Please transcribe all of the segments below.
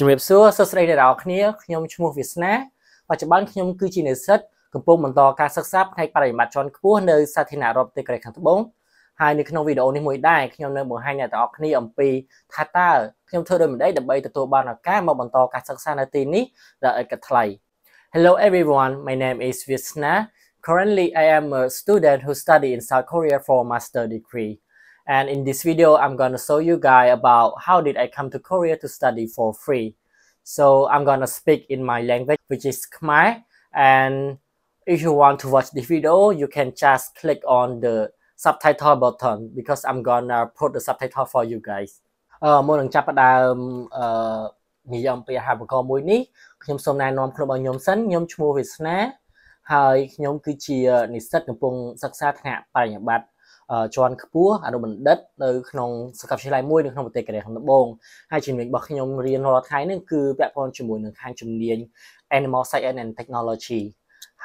ជំរាបសួរសួស្តីអ្នកនរគ្នាខ្ញុំឈ្មោះវាសនាបច្ចុប្បន្នខ្ញុំគឺជានិស្សិតកំពុងបន្តការសិក្សាផ្នែកបរិបត្តិជាន់ខ្ពស់នៅសាធារណរដ្ឋទេក្រេខាងត្បូងហើយនៅក្នុងវីដេអូនេះមួយដែរខ្ញុំនៅបង្ហាញអ្នកនរគ្នាអំពីថាតើខ្ញុំធ្វើដូចម្តេចដើម្បីទទួលបានឱកាសមកបន្តការសិក្សានៅទីនេះដោយឥតគិតថ្លៃ Hello everyone my name is Visna currently I am a student who study in South Korea for master degree and in this video I'm gonna show you guys about how did I come to Korea to study for free so I'm gonna speak in my language which is Khmer and if you want to watch the video you can just click on the subtitle button because I'm gonna put the subtitle for you guys អឺមុននឹងចាប់ផ្ដើមអឺនិយាយអំពីអាហារបង្កមួយនេះខ្ញុំសូមណែនាំខ្លួនឲ្យខ្ញុំសិនខ្ញុំឈ្មោះវាសនាហើយខ្ញុំគឺជានិស្សិតកំពុងសិក្សាថ្នាក់បរិញ្ញាបត្រជាន់ខ្ពស់អនុបណ្ឌិតនៅក្នុងសាកលវិទ្យាល័យមួយនៅក្នុងប្រទេសកូរ៉េខាងត្បូងហើយជំនាញរបស់ខ្ញុំរៀនរាល់ថ្ងៃនេះគឺពាក់ព័ន្ធជាមួយនឹងខាងជំនាញ Animal Science and Technology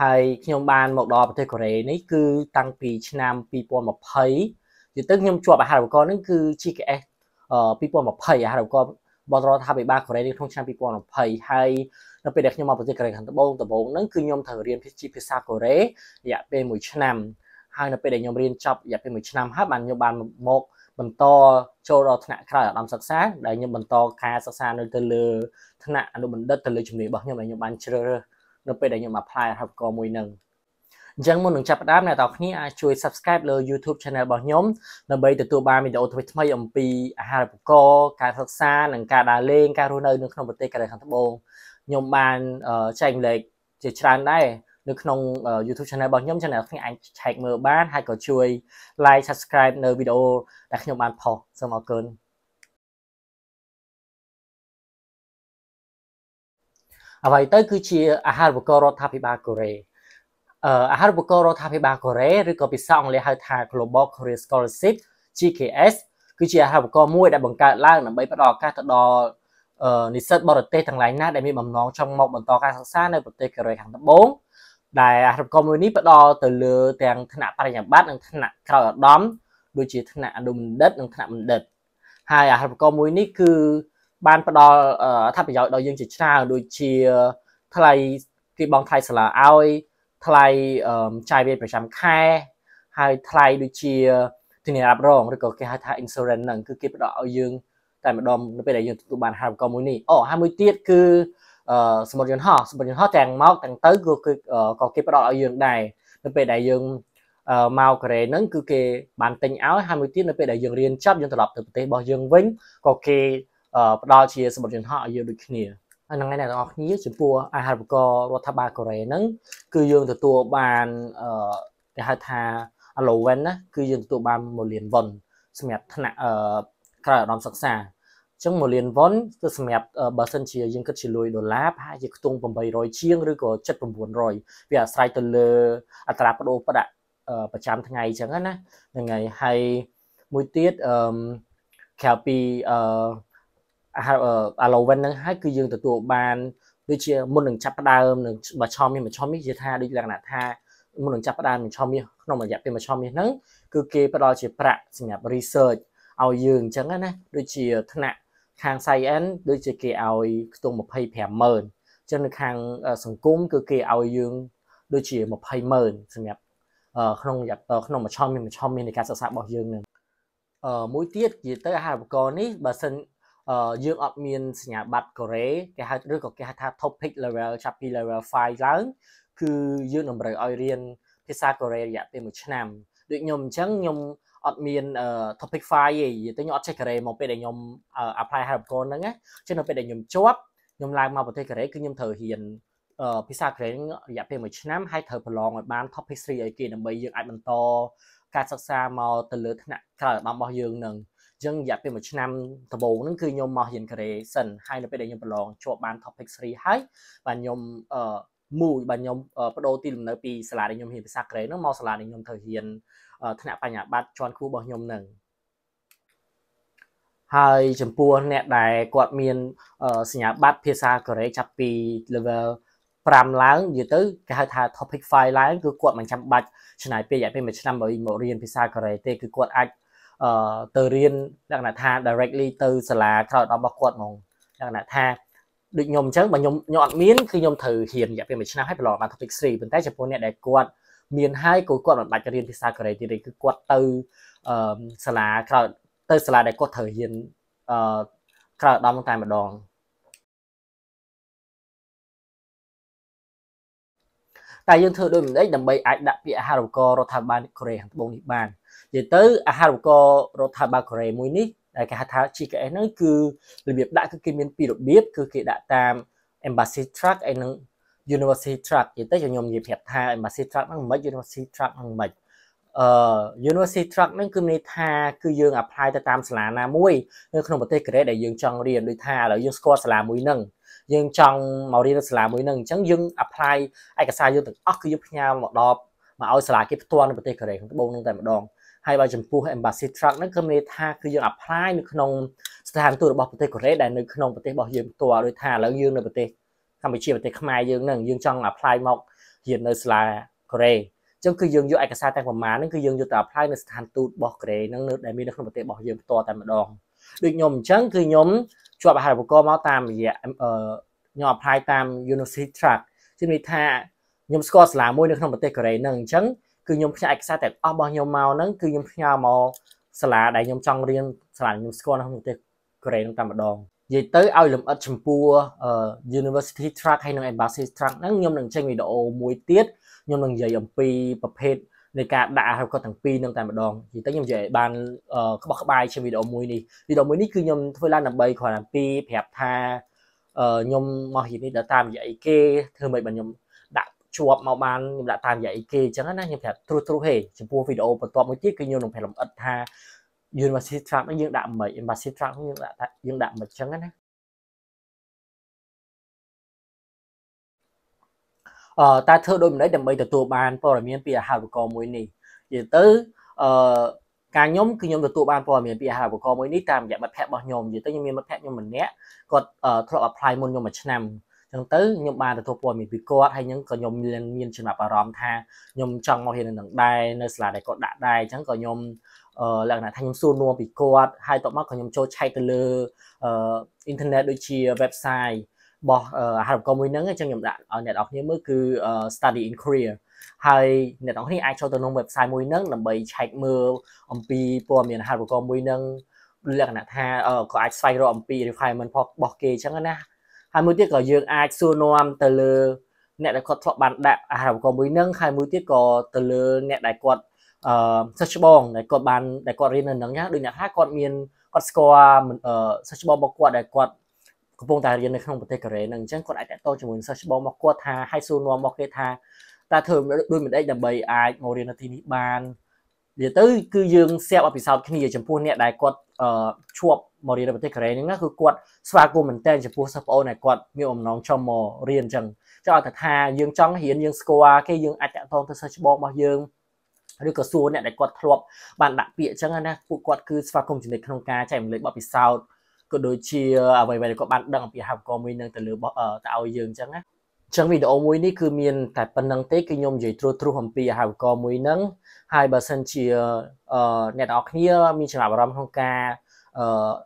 ហើយខ្ញុំបានមកដល់ប្រទេសកូរ៉េនេះគឺតាំងពីឆ្នាំ2020យទៅខ្ញុំជាប់អាហារូបករណ៍នេះគឺ GKS 2020អាហារូបករណ៍បរដ្ឋថាពិបាលកូរ៉េនៅក្នុងឆ្នាំ2020ហើយនៅពេលដែលខ្ញុំមកប្រទេសកូរ៉េខាងត្បូងដំបូងហ្នឹងគឺខ្ញុំត្រូវរៀនភាសាភាសាកូរ៉េរយៈពេល1ឆ្នាំហើយនៅពេលដែលខ្ញុំរៀនចប់រយៈពេល1ឆ្នាំហើយបានខ្ញុំបានមក បន្តចូលដល់ថ្នាក់ក្រោយអាដាមសិក្សាដែលខ្ញុំបន្តការសិក្សានៅទៅលើថ្នាក់អនុបណ្ឌិតទៅលើជំនាញរបស់ខ្ញុំដែលខ្ញុំបានជ្រើសរើសនៅពេលដែលខ្ញុំ apply ហៅកមួយនឹងអញ្ចឹងមុននឹងចាប់ផ្ដើមអ្នកទាំងគ្នាអាចជួយ subscribe លើ YouTube channel របស់ខ្ញុំដើម្បីទទួលបានវីដេអូថ្មីៗអំពីអាហារឧបករណ៍ការសិក្សានិងការដើរលេងការរស់នៅ នៅក្នុងប្រទេសកូរ៉េខាងត្បូងខ្ញុំបានចែករំលែកជាច្រើនដែរនៅក្នុង YouTube channel របស់ខ្ញុំ channel ខ្ញុំអាចឆែកមើលបានហើយក៏ជួយ like subscribe នៅវីដេអូដែលខ្ញុំបានផុសសូមអរគុណអ្វីទៅគឺជាអាហារូបករណ៍រដ្ឋាភិបាលកូរ៉េអាហារូបករណ៍រដ្ឋាភិបាលកូរ៉េឬក៏ភាសាអង់គ្លេសហៅថា Global Korea Scholarship GKS គឺជាអាហារូបករណ៍មួយដែលបង្កើតឡើងដើម្បីផ្តល់ឱកាសទៅដល់និស្សិតបរទេសទាំងឡាយណាដែលមានបំណងចង់មកបន្តការសិក្សានៅប្រទេសកូរ៉េខាងត្បូងដែលអារកម្មមួយនេះផ្ដល់ទៅលើទាំងថ្នាក់បរិញ្ញាបត្រនិងថ្នាក់ក្រោយឧត្តមដូចជាថ្នាក់អនុបណ្ឌិតនិងថ្នាក់បណ្ឌិតហើយអារកម្មមួយនេះ គឺបានផ្ដល់អត្ថប្រយោជន៍ដល់យើងជាច្រើនដូចជាថ្លៃគេបង់ថ្លៃសាលាឲ្យថ្លៃចាយវាយប្រចាំខែហើយថ្លៃដូចជាធានារ៉ាប់រងឬក៏គេហៅថា insurance ហ្នឹងគឺគេផ្ដល់ឲ្យយើងតែម្ដងនៅពេលដែលយើងទទួលបានអារកម្មមួយនេះអូហើយមួយទៀតគឺសម្បត្តិយន្តហោះសម្បត្តិយន្តហោះទាំងមកទាំងទៅគឺគឺក៏គេផ្ដល់ឲ្យយើងដែរនៅពេលដែលយើងមកកូរ៉េហ្នឹងគឺគេបានទិញឲ្យហើយមួយទៀតនៅពេលដែលយើងរៀនចប់យើងត្រឡប់ទៅប្រទេសរបស់យើងវិញក៏គេផ្ដល់ជាសម្បត្តិយន្តហោះឲ្យយើងដូចគ្នាហើយហ្នឹងឯងអ្នកទាំងអស់គ្នាចំពោះអាហារូបករណ៍រដ្ឋបាលកូរ៉េហ្នឹងគឺយើងទទួលបានគេហៅថា allowance ណាគឺយើងទទួលបាន1លានវ៉ុនសម្រាប់ថ្នាក់ក្រៅឧត្តមសិក្សាចឹង1លានវ៉ុនគឺសម្រាប់បើសិនជាយើងគិតជាលុយដុល្លារប្រហែលជាខ្ទង់800ជាងឬក៏7900វាអាស្រ័យទៅលើអត្រាប្តូរប្រាក់ប្រចាំថ្ងៃចឹងណាហ្នឹងហើយហើយមួយទៀតអឺក្រៅពីអឺ allowance ហ្នឹងហើយគឺយើងទទួលបានដូចជាមុននឹងចាប់ផ្ដើមនឹងមួយឆោមនេះមួយឆោមនេះជាថាដូចលក្ខណៈថាមុននឹងចាប់ផ្ដើមមួយឆោមនេះក្នុងរយៈពេលមួយឆោមនេះហ្នឹងគឺគេផ្ដល់ជាប្រាក់សម្រាប់ research ឲ្យយើងអញ្ចឹងណាដូចជាថ្នាក់ខាង science ដូចជាគេឲ្យខ្ទង់250,000អញ្ចឹងនៅខាងសង្គមគឺគេឲ្យយើងដូចជា200,000សម្រាប់ក្នុងរយៈក្នុងមួយឆំមានមួយឆំមាននៃការសិក្សារបស់យើងនឹងអឺមួយទៀតនិយាយទៅអាហារូបករណ៍នេះបើសិនយើងអត់មានសញ្ញាបត្រកូរ៉េគេហៅឬក៏គេហៅថា topic level ចាប់ពី level 5ឡើងគឺយើងតម្រូវឲ្យរៀនភាសាកូរ៉េរយៈពេល1ឆ្នាំដូចខ្ញុំអញ្ចឹងខ្ញុំអត់មាន topic file ទេនិយាយទៅខ្ញុំអត់ចេះកូរ៉េមកពេលដែលខ្ញុំ apply ហើយឧបករណ៍ហ្នឹងណាចឹងនៅពេលដែលខ្ញុំជាប់ខ្ញុំឡើងមកប្រទេសកូរ៉េគឺខ្ញុំត្រូវរៀនភាសាកូរ៉េរយៈពេល1ឆ្នាំហើយត្រូវប្រឡងឲ្យបាន topic 3ឲ្យគេដើម្បីយើងអាចបន្ត ការសិក្សាមកទៅលើថ្នាក់ក្រោយឧត្តមរបស់យើងនឹងចឹងរយៈពេល1ឆ្នាំដំបូងហ្នឹងគឺខ្ញុំមករៀនកូរ៉េសិនហើយនៅពេលដែលខ្ញុំប្រឡងជាប់បាន topic 3ហើយបាទខ្ញុំអឺមួយបាទខ្ញុំបដូរទីលំនៅពីសាលាដែលខ្ញុំរៀនភាសាកូរ៉េហ្នឹងមកសាលាដែលខ្ញុំត្រូវរៀនថ្នាក់បញ្ញាបត្រជាន់គូរបស់ខ្ញុំនឹងហើយចំពោះអ្នកដែលគាត់មានសញ្ញាបត្រភាសាកូរ៉េចាប់ពី level 5ឡើងនិយាយទៅគេហៅថា topic 5ឡើងគឺគាត់មិនចាំបាច់ឆ្នៃពេលរយៈពេល1ឆ្នាំមករៀនភាសាកូរ៉េទេគឺគាត់អាចអឺទៅរៀនលក្ខណៈថា directly ទៅសាលាក្រោយរបស់គាត់ហ្មងលក្ខណៈថាដូចខ្ញុំអញ្ចឹងបើខ្ញុំខ្ញុំអត់មានគឺខ្ញុំត្រូវរៀនរយៈពេល1ឆ្នាំហើយប្រឡងបាន topic 3ប៉ុន្តែចំពោះអ្នកដែលគាត់មានហើយក៏គាត់មិនបាច់រៀនភាសាកូរ៉េទៀតទេគឺគាត់ទៅសាលាក្រៅទៅសាលាដែលគាត់ត្រូវរៀនអឺក្រៅឧត្តមតែម្ដងតែយើងធ្វើដូចមិនដេកដើម្បីអាចដាក់ពាក្យអាហារូបករណ៍រដ្ឋាភិបាលកូរ៉េខាងត្បូងនេះបាននិយាយទៅអាហារូបករណ៍រដ្ឋាភិបាលកូរ៉េមួយនេះដែលគេហៅថា GKS ហ្នឹងគឺរបៀបដាក់គឺគេមានពីររបៀបគឺគេដាក់តាម embassy truck ឯនឹង University Track និយាយទៅខ្ញុំនិយាយប្រាប់ថា Embassy Track ហ្នឹងមិន University Track ហ្នឹងមិនអឺ University Track ហ្នឹងគឺមានន័យថា គឺយើង apply ទៅតាមសាលាណាមួយ នៅក្នុងប្រទេសកូរ៉េដែលយើងចង់រៀនដូចថាឥឡូវយើងស្គាល់សាលាមួយហ្នឹងយើងចង់មករៀននៅសាលាមួយហ្នឹងអញ្ចឹងយើង apply ឯកសារយើងទាំងអស់គឺយើងផ្ញើមកដល់មកឲ្យសាលាគេផ្ទាល់នៅប្រទេសកូរ៉េក្នុងត្បូងហ្នឹងតែម្ដងហើយបើចំពោះ Embassy Truck ហ្នឹងគឺមានន័យថាគឺយើង apply នៅក្នុងស្ថានទូតរបស់ប្រទេសកូរ៉េដែលនៅក្នុងប្រទេសរបស់យើងផ្ទាល់ដោយថាឥឡូវយើងនៅប្រទេសកម្ពុជាប្រទេសខ្មែរយើងហ្នឹងយើងចង់ apply មករៀននៅសាលាកូរ៉េចឹងគឺយើងយកឯកសារតែប្រមាណហ្នឹងគឺយើងយកទៅ apply នៅស្ថានទូតរបស់កូរ៉េហ្នឹងនៅដែលមាននៅក្នុងប្រទេសរបស់យើងផ្ទាល់តែម្ដងដូចខ្ញុំអញ្ចឹងគឺខ្ញុំជាប់អាហារូបករណ៍មកតាមរយៈខ្ញុំ apply តាម University Track គឺមានថាខ្ញុំស្គាល់សាលាមួយនៅក្នុងប្រទេសកូរ៉េហ្នឹងអញ្ចឹងគឺខ្ញុំផ្ញើឯកសារទាំងអស់របស់ខ្ញុំមកហ្នឹងគឺខ្ញុំផ្ញើមកសាលាដែលខ្ញុំចង់រៀនសាលាខ្ញុំស្គាល់នៅក្នុងប្រទេសកូរ៉េហ្នឹងតែម្ដងនិយាយទៅឲ្យលំអិតចំពោះ University Track ហើយនិង Embassy Track ហ្នឹងខ្ញុំនឹងចេញវីដេអូមួយទៀតខ្ញុំនឹងនិយាយអំពីប្រភេទនៃការដាក់អាហារគាត់ទាំងពីរនឹងតែម្ដងនិយាយទៅខ្ញុំនិយាយបានក្បោះក្បាយជាវីដេអូមួយនេះវីដេអូមួយនេះគឺខ្ញុំធ្វើឡើងដើម្បីគ្រាន់តែពីប្រាប់ថាខ្ញុំមកហៀបនេះដល់តាមរយៈអីគេធ្វើមិនបានខ្ញុំដាក់ជាប់មកបានខ្ញុំដាក់តាមរយៈអីគេអញ្ចឹងណាខ្ញុំប្រាប់ត្រួសត្រួសហេចំពោះវីដេអូបន្ទាប់មួយទៀតគឺខ្ញុំនឹងប្រាប់លម្អិតថា university trap ហ្នឹងយើងដាក់មិន university trap ហ្នឹងយើងដាក់យើងដាក់មិនអញ្ចឹងណាអឺតែធ្វើដូចម្ដេចដើម្បីទទួលបានព័ត៌មានពីអាហារឧបករណ៍មួយនេះនិយាយទៅអឺការខ្ញុំគឺខ្ញុំទទួលបានព័ត៌មានពីអាហារឧបករណ៍មួយនេះតាមរយៈមិត្តភ័ក្ដិរបស់ខ្ញុំនិយាយទៅខ្ញុំមានមិត្តភ័ក្ដិខ្ញុំម្នាក់គាត់ធ្លាប់ apply មុនខ្ញុំមួយឆ្នាំអញ្ចឹងទៅខ្ញុំបានទទួលព័ត៌មានពីគាត់ហើយខ្ញុំក៏ខ្ញុំមានចំណាប់អារម្មណ៍ថាខ្ញុំចង់មករៀននឹងដែរនៅសាលាដែលគាត់ដាក់ដែរអញ្ចឹងក៏ខ្ញុំលក្ខណៈថាខ្ញុំសួរនាំពីគាត់ហើយបន្ទាប់មកក៏ខ្ញុំចូលឆែកទៅលើអ៊ីនធឺណិតដូចជា website របស់អាហារកម្មមួយហ្នឹងអញ្ចឹងខ្ញុំដាក់ឲ្យអ្នកនរគ្នាមើលគឺ study in Korea ហើយអ្នកនរគ្នាអាចចូលទៅក្នុង website មួយហ្នឹងដើម្បីឆែកមើលអំពីព័ត៌មានអាហារកម្មមួយហ្នឹងលក្ខណៈថាក៏អាចស្វែងរកអំពី requirement របស់គេអញ្ចឹងណាហើយមួយទៀតក៏យើងអាចសួរនាំទៅលើអ្នកដែលគាត់ធ្លាប់បានដាក់អាហារកម្មមួយហ្នឹងហើយមួយទៀតក៏ទៅលើអ្នកដែលគាត់អឺសិស្សច្បងដែលគាត់បានដែលគាត់រៀននៅនឹងណាដូចអ្នកថាគាត់មានគាត់ស្គាល់សិស្សច្បងរបស់គាត់ដែលគាត់កំពុងតែរៀននៅក្នុងប្រទេសកូរ៉េនឹងអញ្ចឹងគាត់អាចតតជាមួយសិស្សច្បងរបស់គាត់ថាឲ្យសួរនាំរបស់គេថាតើធ្វើដូចមិនដេកដើម្បីអាចមករៀននៅទីនេះបាននិយាយទៅ គឺយើងស្ាប់អភិសោធន៍គ្នាចំពោះអ្នកដែលគាត់ឈប់មករៀននៅប្រទេសកូរ៉េហ្នឹងណាគឺគាត់ស្វាគមន៍មែនតើចំពោះសិស្សប្អូនដែលគាត់មានអំណងចង់មករៀនអញ្ចឹងចង់តែថាយើងចង់រៀនយើងស្គាល់គេយើងអាចតតទៅសិស្សច្បងរបស់យើងឬក៏សួរអ្នកដែលគាត់ធ្លាប់បានដាក់ពាក្យអញ្ចឹងណាពួកគាត់គឺស្វាគមន៍ចំណិតក្នុងការចែករំលែកបទពិសោធន៍ក៏ដូចជាអ្វីៗគាត់បានដឹងអំពីហៅកមួយនឹងទៅលើទៅឲ្យយើងអញ្ចឹងណាចឹងវីដេអូមួយនេះគឺមានតែប៉ុណ្្នឹងទេគឺខ្ញុំនិយាយត្រួសត្រាសអំពីអាហាវកមួយហ្នឹងហើយបើសិនជាអ្នកទាំងអស់គ្នាមានចំណាប់អារម្មណ៍ក្នុងការ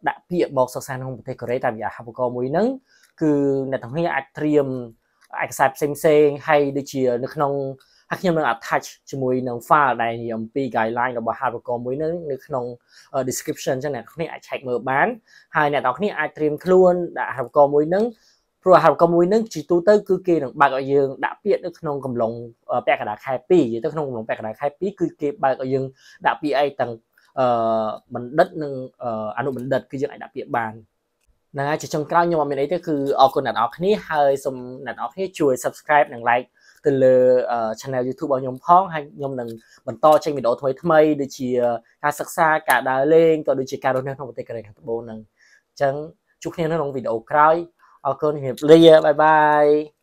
ដាក់ពាក្យមកសិក្សាក្នុងប្រទេសកូរ៉េតាមរយៈអាហាវកមួយហ្នឹងគឺអ្នកទាំងគ្នាអាចត្រៀមឯកសារផ្សេងផ្សេងហើយដូចជានៅក្នុងហើយខ្ញុំនឹង attach ជាមួយនឹង file ដែលនិយមពី guideline របស់ Harvard មួយនឹងនៅក្នុង description អញ្ចឹងអ្នកគ្នាអាច check មើលបានហើយអ្នកនរគ្នាអាចត្រៀមខ្លួនដាក់ Harvard មួយនឹងព្រោះ Harvard មួយនឹងជីទូទៅគឺគេនឹងបើកឲ្យយើងដាក់ពាក្យនៅក្នុងកំឡុងពាក្យកណ្ដាលខែ2និយាយទៅក្នុងកំឡុងពាក្យកណ្ដាលខែ2គឺគេបើកឲ្យយើងដាក់ពាក្យអីទាំងអឺបណ្ឌិតនិងអនុបណ្ឌិត គឺយើងអាចដាក់ពាក្យបានហ្នឹងហើយជាចុងក្រោយខ្ញុំអត់មានអីទេគឺអរគុណអ្នកនរគ្នាហើយសូមអ្នកនរគ្នាជួយ subscribe និង like ទៅលើ channel YouTube របស់ខ្ញុំផងហើយខ្ញុំនឹងបន្តចេញវីដេអូថ្មីថ្មីដូចជាការសិក្សាការដើរលេងក៏ដូចជាការរស់នៅក្នុងប្រទេសកូរ៉េខាងត្បូងនឹងអញ្ចឹងជួបគ្នានៅក្នុងវីដេអូក្រោយអរគុណជំរាបលាបាយបាយ